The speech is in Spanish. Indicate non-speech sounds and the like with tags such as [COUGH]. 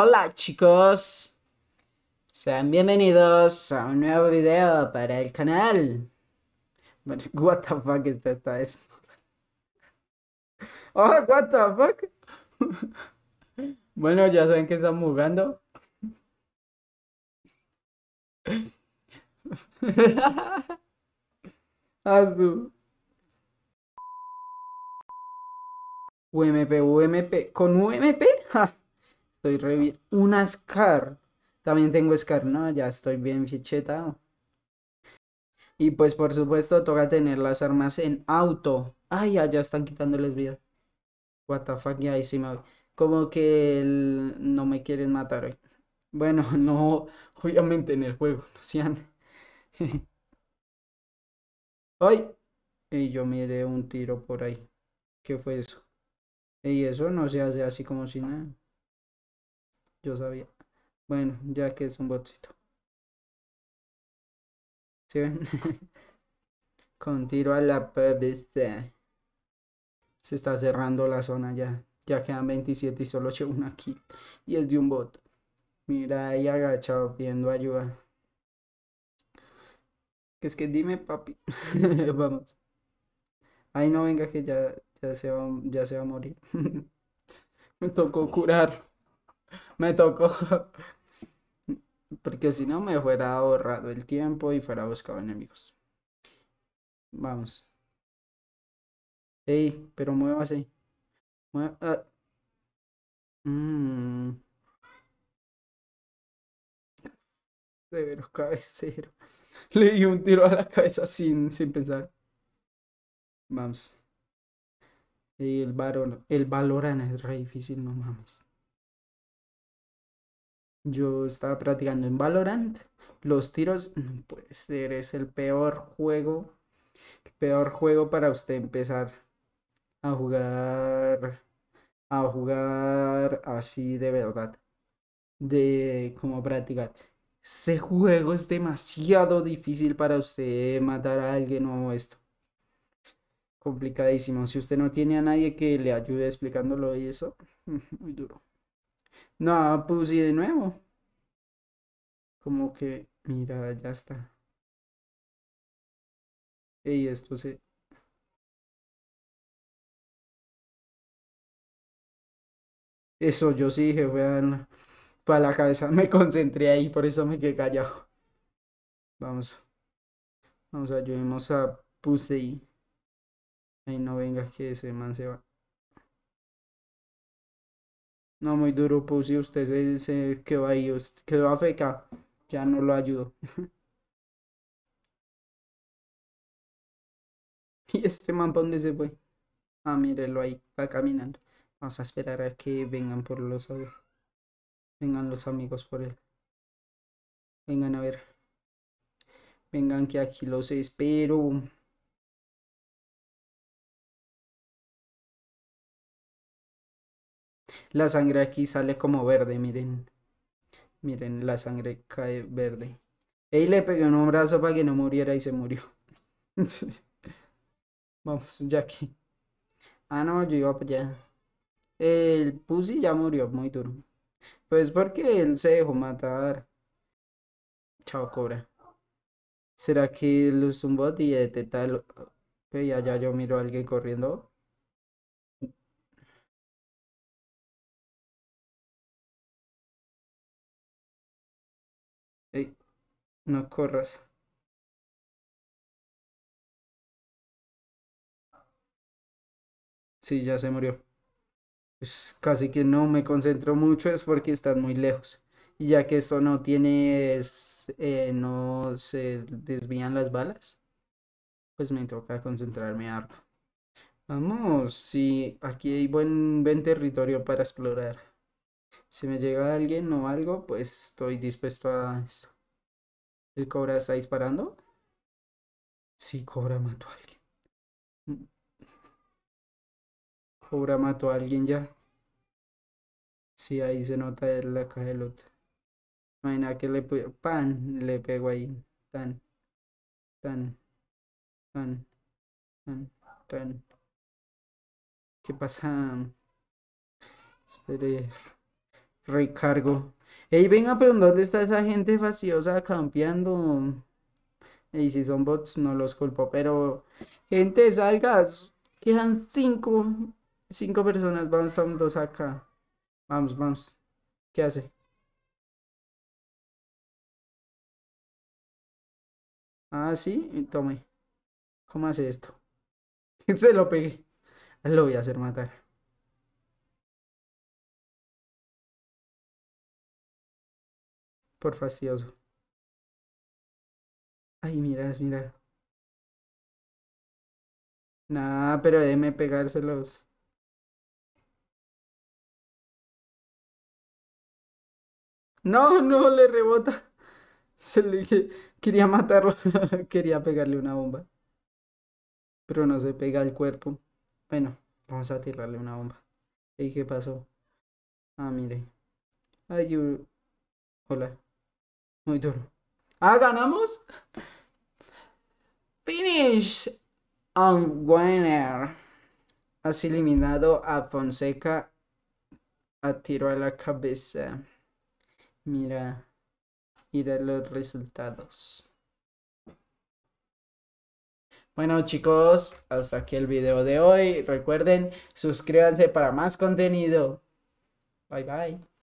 Hola chicos, sean bienvenidos a un nuevo video para el canal. [LAUGHS] What the fuck esta esto? [LAUGHS] Oh, what the fuck? [LAUGHS] bueno, ya saben que estamos jugando. UMP, ah, UMP, con UMP, un Una Scar. También tengo Scar, ¿no? Ya estoy bien fichetado. Y pues por supuesto toca tener las armas en auto. Ay, ya están quitándoles vida. What the fuck, ya ahí sí me Como que no me quieren matar Bueno, [LAUGHS] no, obviamente en el juego, no sean. [LAUGHS] ¡Ay! Y yo miré un tiro por ahí. ¿Qué fue eso? Y eso no se hace así como si nada. Yo sabía. Bueno, ya que es un botcito. ¿Sí ven? [LAUGHS] Con tiro a la PBC. Se está cerrando la zona ya. Ya quedan 27 y solo che una kill. Y es de un bot. Mira ahí agachado pidiendo ayuda. es que dime, papi. [LAUGHS] Vamos. Ahí no venga que ya, se, ya se va a morir. [LAUGHS] Me tocó curar. Me tocó. Porque si no me fuera ahorrado el tiempo y fuera buscado enemigos. Vamos. Ey, pero muévase. Mueva. Ah. mmm Mm. Severo cabecero. [LAUGHS] Le di un tiro a la cabeza sin, sin pensar. Vamos. Ey, el valoran El es re difícil, no mames. Yo estaba practicando en Valorant. Los tiros, no puede ser, es el peor juego. peor juego para usted empezar a jugar. A jugar así de verdad. De cómo practicar. Ese juego es demasiado difícil para usted matar a alguien o esto. Complicadísimo. Si usted no tiene a nadie que le ayude explicándolo y eso, [LAUGHS] muy duro. No, puse de nuevo. Como que, mira, ya está. Y esto se... Eso yo sí dije, fue a, la, la cabeza. [LAUGHS] Me concentré ahí, por eso me quedé callado. Vamos. Vamos, a ayudemos a Pusey. Ahí no venga que ese man se va. No, muy duro, pues, si Usted se, quedó ahí, usted quedó afecta. Ya no lo ayudó. [LAUGHS] ¿Y este man para dónde se fue? Ah, mírelo ahí, va caminando. Vamos a esperar a que vengan por los vengan los amigos por él. Vengan a ver. Vengan que aquí los espero. La sangre aquí sale como verde, miren. Miren, la sangre cae verde. Ey, le pegué un brazo para que no muriera y se murió. [LAUGHS] Vamos, ya Ah, no, yo iba para allá. El Pussy ya murió muy duro. Pues porque él se dejó matar. Chao, cobra. ¿Será que luz un bot y detecta el... allá yo miro a alguien corriendo. No corras. Sí, ya se murió. Pues casi que no me concentro mucho, es porque están muy lejos. Y ya que esto no tiene, eh, no se desvían las balas, pues me toca concentrarme harto. Vamos, sí, aquí hay buen, buen territorio para explorar. Si me llega alguien o algo, pues estoy dispuesto a esto. ¿El cobra está disparando? Sí, cobra mató a alguien. Mm. Cobra mató a alguien ya. Sí, ahí se nota la caja de Imagina que le pan, le pego ahí. Tan, tan, tan, tan, tan. ¿Qué pasa? Espere. Recargo. Ey, venga, pero ¿dónde está esa gente faciosa campeando? Y si son bots, no los culpo. Pero, gente, salgas. Quedan cinco. Cinco personas. Vamos, estamos dos acá. Vamos, vamos. ¿Qué hace? Ah, sí, tome. ¿Cómo hace esto? [LAUGHS] Se lo pegué. Lo voy a hacer matar. Por fastidioso. Ay, miras, mira. Nah, pero déjeme pegárselos. No, no, le rebota. [LAUGHS] Se le dije, quería matarlo. [LAUGHS] quería pegarle una bomba. Pero no se pega el cuerpo. Bueno, vamos a tirarle una bomba. ¿Y qué pasó? Ah, mire. Ay, hola. Muy duro. Ah, ganamos. Finish. on winner. Has eliminado a Fonseca a tiro a la cabeza. Mira, mira los resultados. Bueno chicos, hasta aquí el video de hoy. Recuerden, suscríbanse para más contenido. Bye bye.